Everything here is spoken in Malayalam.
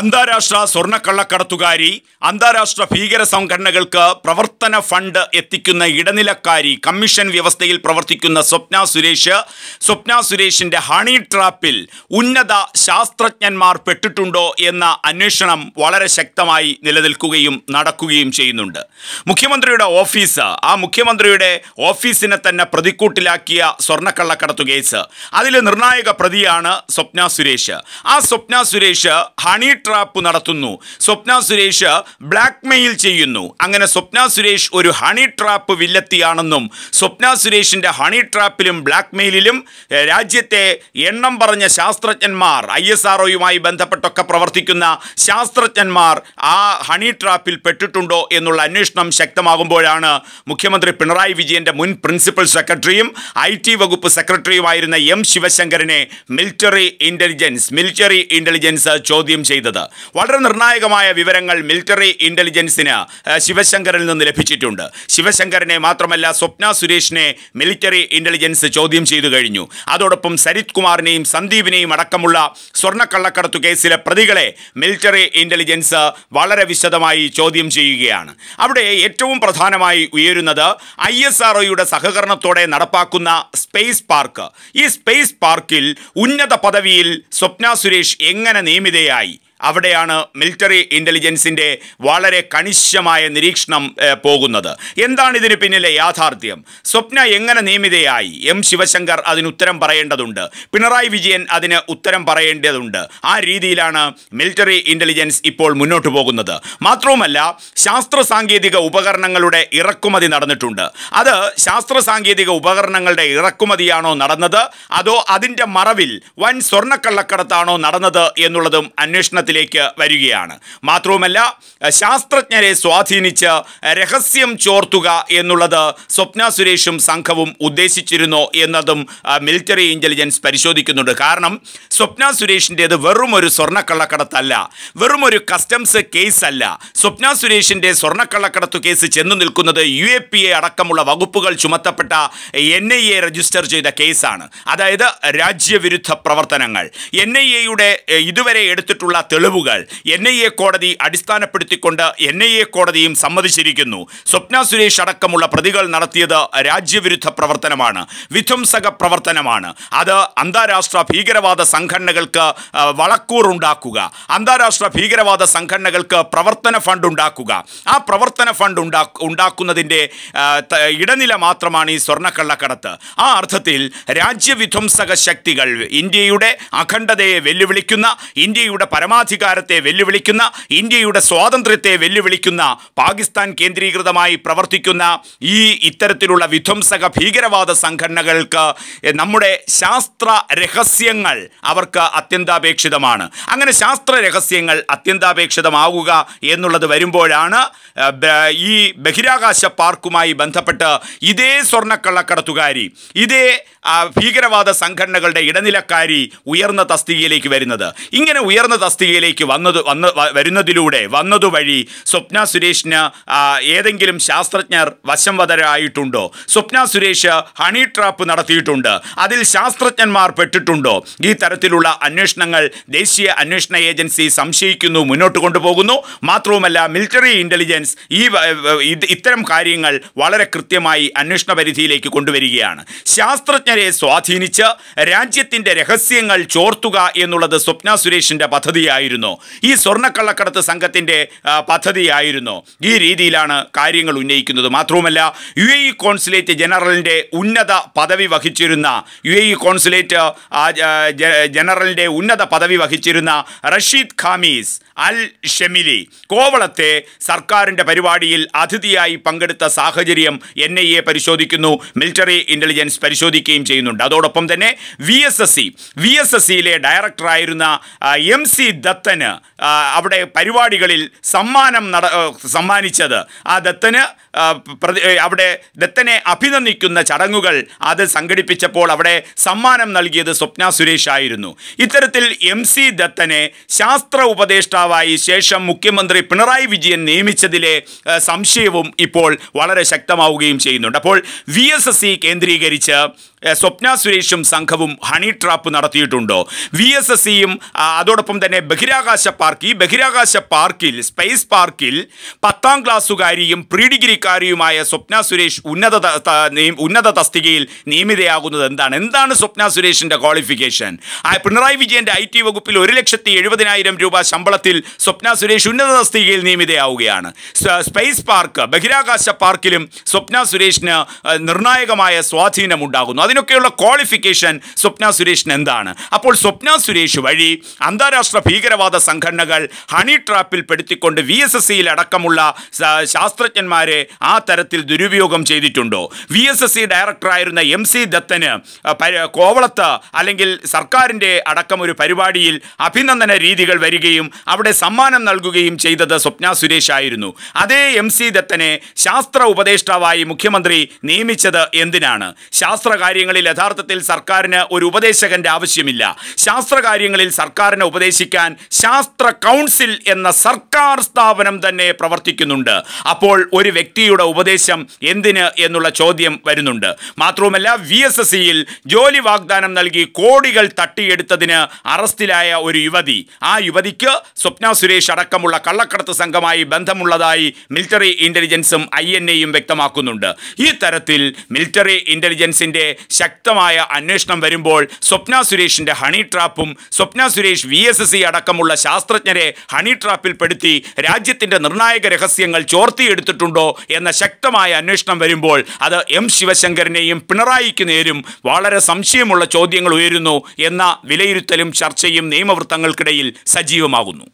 അന്താരാഷ്ട്ര സ്വർണ്ണക്കള്ളക്കടത്തുകാരി അന്താരാഷ്ട്ര ഭീകര സംഘടനകൾക്ക് പ്രവർത്തന ഫണ്ട് എത്തിക്കുന്ന ഇടനിലക്കാരി കമ്മീഷൻ വ്യവസ്ഥയിൽ പ്രവർത്തിക്കുന്ന സ്വപ്ന സുരേഷ് സ്വപ്ന സുരേഷിന്റെ ഹണി ട്രാപ്പിൽ ഉന്നത ശാസ്ത്രജ്ഞന്മാർ പെട്ടിട്ടുണ്ടോ എന്ന അന്വേഷണം വളരെ ശക്തമായി നിലനിൽക്കുകയും നടക്കുകയും ചെയ്യുന്നുണ്ട് മുഖ്യമന്ത്രിയുടെ ഓഫീസ് ആ മുഖ്യമന്ത്രിയുടെ ഓഫീസിനെ തന്നെ പ്രതിക്കൂട്ടിലാക്കിയ സ്വർണ്ണക്കള്ളക്കടത്തു കേസ് അതിൽ നിർണായക പ്രതിയാണ് സ്വപ്ന സുരേഷ് ആ സ്വപ്ന സുരേഷ് ഹണി ട്രാപ്പ് നടത്തുന്നു സ്വപ്ന സുരേഷ് മെയിൽ ചെയ്യുന്നു അങ്ങനെ സ്വപ്ന സുരേഷ് ഒരു ഹണി ട്രാപ്പ് വില്ലത്തിയാണെന്നും സ്വപ്ന സുരേഷിൻ്റെ ഹണി ട്രാപ്പിലും മെയിലിലും രാജ്യത്തെ എണ്ണം പറഞ്ഞ ശാസ്ത്രജ്ഞന്മാർ ഐ എസ് ആർഒയുമായി ബന്ധപ്പെട്ടൊക്കെ പ്രവർത്തിക്കുന്ന ശാസ്ത്രജ്ഞന്മാർ ആ ഹണി ട്രാപ്പിൽ പെട്ടിട്ടുണ്ടോ എന്നുള്ള അന്വേഷണം ശക്തമാകുമ്പോഴാണ് മുഖ്യമന്ത്രി പിണറായി വിജയൻ്റെ മുൻ പ്രിൻസിപ്പൽ സെക്രട്ടറിയും ഐ ടി വകുപ്പ് സെക്രട്ടറിയുമായിരുന്ന എം ശിവശങ്കരനെ മിലിറ്ററി ഇൻ്റലിജൻസ് മിലിറ്ററി ഇൻ്റലിജൻസ് ചോദ്യം ചെയ്തത് ചെയ്തത് വളരെ നിർണായകമായ വിവരങ്ങൾ മിലിറ്ററി ഇൻ്റലിജൻസിന് ശിവശങ്കറിൽ നിന്ന് ലഭിച്ചിട്ടുണ്ട് ശിവശങ്കറിനെ മാത്രമല്ല സ്വപ്ന സുരേഷിനെ മിലിറ്ററി ഇൻ്റലിജൻസ് ചോദ്യം ചെയ്തു കഴിഞ്ഞു അതോടൊപ്പം സരിത് കുമാറിനെയും സന്ദീപിനെയും അടക്കമുള്ള സ്വർണ്ണക്കള്ളക്കടത്തു കേസിലെ പ്രതികളെ മിലിറ്ററി ഇൻ്റലിജൻസ് വളരെ വിശദമായി ചോദ്യം ചെയ്യുകയാണ് അവിടെ ഏറ്റവും പ്രധാനമായി ഉയരുന്നത് ഐ എസ് ആർ സഹകരണത്തോടെ നടപ്പാക്കുന്ന സ്പേസ് പാർക്ക് ഈ സ്പേസ് പാർക്കിൽ ഉന്നത പദവിയിൽ സ്വപ്ന സുരേഷ് എങ്ങനെ നിയമിതയായി അവിടെയാണ് മിലിറ്ററി ഇൻ്റലിജൻസിൻ്റെ വളരെ കണിശമായ നിരീക്ഷണം പോകുന്നത് എന്താണ് ഇതിന് പിന്നിലെ യാഥാർത്ഥ്യം സ്വപ്ന എങ്ങനെ നിയമിതയായി എം ശിവശങ്കർ അതിന് ഉത്തരം പറയേണ്ടതുണ്ട് പിണറായി വിജയൻ അതിന് ഉത്തരം പറയേണ്ടതുണ്ട് ആ രീതിയിലാണ് മിലിറ്ററി ഇൻ്റലിജൻസ് ഇപ്പോൾ മുന്നോട്ട് പോകുന്നത് മാത്രവുമല്ല ശാസ്ത്ര സാങ്കേതിക ഉപകരണങ്ങളുടെ ഇറക്കുമതി നടന്നിട്ടുണ്ട് അത് ശാസ്ത്ര സാങ്കേതിക ഉപകരണങ്ങളുടെ ഇറക്കുമതിയാണോ നടന്നത് അതോ അതിൻ്റെ മറവിൽ വൻ സ്വർണ്ണക്കള്ളക്കടത്താണോ നടന്നത് എന്നുള്ളതും അന്വേഷണത്തിൽ രംഗത്തിലേക്ക് വരികയാണ് മാത്രവുമല്ല ശാസ്ത്രജ്ഞരെ സ്വാധീനിച്ച് രഹസ്യം ചോർത്തുക എന്നുള്ളത് സ്വപ്ന സുരേഷും സംഘവും ഉദ്ദേശിച്ചിരുന്നു എന്നതും മിലിറ്ററി ഇൻ്റലിജൻസ് പരിശോധിക്കുന്നുണ്ട് കാരണം സ്വപ്ന സുരേഷിൻ്റേത് വെറും ഒരു സ്വർണ്ണക്കള്ളക്കടത്തല്ല വെറും ഒരു കസ്റ്റംസ് കേസല്ല സ്വപ്ന സുരേഷിൻ്റെ സ്വർണ്ണക്കള്ളക്കടത്തു കേസ് ചെന്നു നിൽക്കുന്നത് യു എ പി എ അടക്കമുള്ള വകുപ്പുകൾ ചുമത്തപ്പെട്ട എൻ ഐ എ രജിസ്റ്റർ ചെയ്ത കേസാണ് അതായത് രാജ്യവിരുദ്ധ പ്രവർത്തനങ്ങൾ എൻ ഐ എയുടെ ഇതുവരെ എടുത്തിട്ടുള്ള തെളിവ് തെളിവുകൾ എൻ ഐ എ കോടതി അടിസ്ഥാനപ്പെടുത്തിക്കൊണ്ട് എൻ ഐ എ കോടതിയും സമ്മതിച്ചിരിക്കുന്നു സ്വപ്ന സുരേഷ് അടക്കമുള്ള പ്രതികൾ നടത്തിയത് രാജ്യവിരുദ്ധ പ്രവർത്തനമാണ് വിധ്വംസക പ്രവർത്തനമാണ് അത് അന്താരാഷ്ട്ര ഭീകരവാദ സംഘടനകൾക്ക് വളക്കൂറുണ്ടാക്കുക അന്താരാഷ്ട്ര ഭീകരവാദ സംഘടനകൾക്ക് പ്രവർത്തന ഫണ്ട് ഉണ്ടാക്കുക ആ പ്രവർത്തന ഫണ്ട് ഉണ്ടാക്കുന്നതിൻ്റെ ഇടനില മാത്രമാണ് ഈ സ്വർണ്ണക്കള്ളക്കടത്ത് ആ അർത്ഥത്തിൽ രാജ്യവിധ്വംസക ശക്തികൾ ഇന്ത്യയുടെ അഖണ്ഡതയെ വെല്ലുവിളിക്കുന്ന ഇന്ത്യയുടെ പരമാ പരമാധികാരത്തെ വെല്ലുവിളിക്കുന്ന ഇന്ത്യയുടെ സ്വാതന്ത്ര്യത്തെ വെല്ലുവിളിക്കുന്ന പാകിസ്ഥാൻ കേന്ദ്രീകൃതമായി പ്രവർത്തിക്കുന്ന ഈ ഇത്തരത്തിലുള്ള വിധ്വംസക ഭീകരവാദ സംഘടനകൾക്ക് നമ്മുടെ ശാസ്ത്ര രഹസ്യങ്ങൾ അവർക്ക് അത്യന്താപേക്ഷിതമാണ് അങ്ങനെ ശാസ്ത്ര രഹസ്യങ്ങൾ അത്യന്താപേക്ഷിതമാവുക എന്നുള്ളത് വരുമ്പോഴാണ് ഈ ബഹിരാകാശ പാർക്കുമായി ബന്ധപ്പെട്ട് ഇതേ സ്വർണ്ണക്കള്ളക്കടത്തുകാരി ഇതേ ഭീകരവാദ സംഘടനകളുടെ ഇടനിലക്കാരി ഉയർന്ന തസ്തികയിലേക്ക് വരുന്നത് ഇങ്ങനെ ഉയർന്ന തസ്തിക മീഡിയയിലേക്ക് വന്നത് വന്ന വരുന്നതിലൂടെ വന്നതുവഴി സ്വപ്ന സുരേഷിന് ഏതെങ്കിലും ശാസ്ത്രജ്ഞർ വശംവതരായിട്ടുണ്ടോ സ്വപ്ന സുരേഷ് ഹണി ട്രാപ്പ് നടത്തിയിട്ടുണ്ട് അതിൽ ശാസ്ത്രജ്ഞന്മാർ പെട്ടിട്ടുണ്ടോ ഈ തരത്തിലുള്ള അന്വേഷണങ്ങൾ ദേശീയ അന്വേഷണ ഏജൻസി സംശയിക്കുന്നു മുന്നോട്ട് കൊണ്ടുപോകുന്നു മാത്രവുമല്ല മിലിറ്ററി ഇൻ്റലിജൻസ് ഈ ഇത്തരം കാര്യങ്ങൾ വളരെ കൃത്യമായി അന്വേഷണ പരിധിയിലേക്ക് കൊണ്ടുവരികയാണ് ശാസ്ത്രജ്ഞരെ സ്വാധീനിച്ച് രാജ്യത്തിൻ്റെ രഹസ്യങ്ങൾ ചോർത്തുക എന്നുള്ളത് സ്വപ്ന സുരേഷിൻ്റെ പദ്ധതിയായി ആയിരുന്നു ഈ സ്വർണ്ണക്കള്ളക്കടത്ത് സംഘത്തിൻ്റെ പദ്ധതിയായിരുന്നു ഈ രീതിയിലാണ് കാര്യങ്ങൾ ഉന്നയിക്കുന്നത് മാത്രവുമല്ല യു എ ഇ കോൺസുലേറ്റ് ജനറലിൻ്റെ ഉന്നത പദവി വഹിച്ചിരുന്ന യു എ ഇ കോൺസുലേറ്റ് ജനറലിൻ്റെ ഉന്നത പദവി വഹിച്ചിരുന്ന റഷീദ് ഖാമീസ് അൽ ഷെമിലി കോവളത്തെ സർക്കാരിൻ്റെ പരിപാടിയിൽ അതിഥിയായി പങ്കെടുത്ത സാഹചര്യം എൻ ഐ എ പരിശോധിക്കുന്നു മിലിറ്ററി ഇൻ്റലിജൻസ് പരിശോധിക്കുകയും ചെയ്യുന്നുണ്ട് അതോടൊപ്പം തന്നെ V S S C V S S സിയിലെ ഡയറക്ടറായിരുന്ന എം സി ദത്തന് അവിടെ പരിപാടികളിൽ സമ്മാനം നട സമ്മാനിച്ചത് ആ ദത്തന് അവിടെ ദത്തനെ അഭിനന്ദിക്കുന്ന ചടങ്ങുകൾ അത് സംഘടിപ്പിച്ചപ്പോൾ അവിടെ സമ്മാനം നൽകിയത് സ്വപ്ന സുരേഷ് ആയിരുന്നു ഇത്തരത്തിൽ എം സി ദത്തനെ ശാസ്ത്ര ഉപദേഷ്ടാവായി ശേഷം മുഖ്യമന്ത്രി പിണറായി വിജയൻ നിയമിച്ചതിലെ സംശയവും ഇപ്പോൾ വളരെ ശക്തമാവുകയും ചെയ്യുന്നുണ്ട് അപ്പോൾ വി കേന്ദ്രീകരിച്ച് സ്വപ്ന സുരേഷും സംഘവും ഹണി ട്രാപ്പ് നടത്തിയിട്ടുണ്ട് വി എസ് എസ് സിയും അതോടൊപ്പം തന്നെ ബഹിരാകാശ പാർക്ക് ഈ ബഹിരാകാശ പാർക്കിൽ സ്പേസ് പാർക്കിൽ പത്താം ക്ലാസ്സുകാരിയും പ്രീ ഡിഗ്രിക്കാരിയുമായ സ്വപ്ന സുരേഷ് ഉന്നത ഉന്നത തസ്തികയിൽ നിയമിതയാകുന്നത് എന്താണ് എന്താണ് സ്വപ്ന സുരേഷിൻ്റെ ക്വാളിഫിക്കേഷൻ പിണറായി വിജയൻ്റെ ഐ ടി വകുപ്പിൽ ഒരു ലക്ഷത്തി എഴുപതിനായിരം രൂപ ശമ്പളത്തിൽ സ്വപ്ന സുരേഷ് ഉന്നത തസ്തികയിൽ നിയമിതയാവുകയാണ് സ്പേസ് പാർക്ക് ബഹിരാകാശ പാർക്കിലും സ്വപ്ന സുരേഷിന് നിർണായകമായ സ്വാധീനം ഉണ്ടാകുന്നു അതിനൊക്കെയുള്ള ക്വാളിഫിക്കേഷൻ സ്വപ്ന സുരേഷിന് എന്താണ് അപ്പോൾ സ്വപ്ന സുരേഷ് വഴി അന്താരാഷ്ട്ര ഭീകരവാദ സംഘടനകൾ ഹണി ട്രാപ്പിൽ പെടുത്തിക്കൊണ്ട് വി എസ് എസ് സിയിൽ അടക്കമുള്ള ശാസ്ത്രജ്ഞന്മാരെ ആ തരത്തിൽ ദുരുപയോഗം ചെയ്തിട്ടുണ്ടോ വി എസ് എസ് സി ഡയറക്ടറായിരുന്ന എം സി ദത്തന് കോവളത്ത് അല്ലെങ്കിൽ സർക്കാരിൻ്റെ അടക്കം ഒരു പരിപാടിയിൽ അഭിനന്ദന രീതികൾ വരികയും അവിടെ സമ്മാനം നൽകുകയും ചെയ്തത് സ്വപ്ന സുരേഷ് ആയിരുന്നു അതേ എം സി ദത്തനെ ശാസ്ത്ര ഉപദേഷ്ടാവായി മുഖ്യമന്ത്രി നിയമിച്ചത് എന്തിനാണ് ശാസ്ത്രകാര്യ കാര്യങ്ങളിൽ യഥാർത്ഥത്തിൽ സർക്കാരിന് ഒരു ഉപദേശകന്റെ ആവശ്യമില്ല ശാസ്ത്രകാര്യങ്ങളിൽ സർക്കാരിനെ ഉപദേശിക്കാൻ ശാസ്ത്ര കൗൺസിൽ എന്ന സർക്കാർ സ്ഥാപനം തന്നെ പ്രവർത്തിക്കുന്നുണ്ട് അപ്പോൾ ഒരു വ്യക്തിയുടെ ഉപദേശം എന്തിന് എന്നുള്ള ചോദ്യം വരുന്നുണ്ട് മാത്രവുമല്ല വി എസ് എസ് സിയിൽ ജോലി വാഗ്ദാനം നൽകി കോടികൾ തട്ടിയെടുത്തതിന് അറസ്റ്റിലായ ഒരു യുവതി ആ യുവതിക്ക് സ്വപ്ന സുരേഷ് അടക്കമുള്ള കള്ളക്കടത്ത് സംഘമായി ബന്ധമുള്ളതായി മിലിറ്ററി ഇൻ്റലിജൻസും ഐ എൻ എയും വ്യക്തമാക്കുന്നുണ്ട് ഈ തരത്തിൽ മിലിറ്ററി ഇൻ്റലിജൻസിൻ്റെ ശക്തമായ അന്വേഷണം വരുമ്പോൾ സ്വപ്ന സുരേഷിൻ്റെ ഹണി ട്രാപ്പും Swapna Suresh V S S C അടക്കമുള്ള ശാസ്ത്രജ്ഞരെ ഹണി ട്രാപ്പിൽ പെടുത്തി രാജ്യത്തിൻ്റെ നിർണായക രഹസ്യങ്ങൾ ചോർത്തിയെടുത്തിട്ടുണ്ടോ എന്ന ശക്തമായ അന്വേഷണം വരുമ്പോൾ അത് എം ശിവശങ്കരനെയും പിണറായിക്ക് നേരും വളരെ സംശയമുള്ള ചോദ്യങ്ങൾ ഉയരുന്നു എന്ന വിലയിരുത്തലും ചർച്ചയും നിയമവൃത്തങ്ങൾക്കിടയിൽ സജീവമാകുന്നു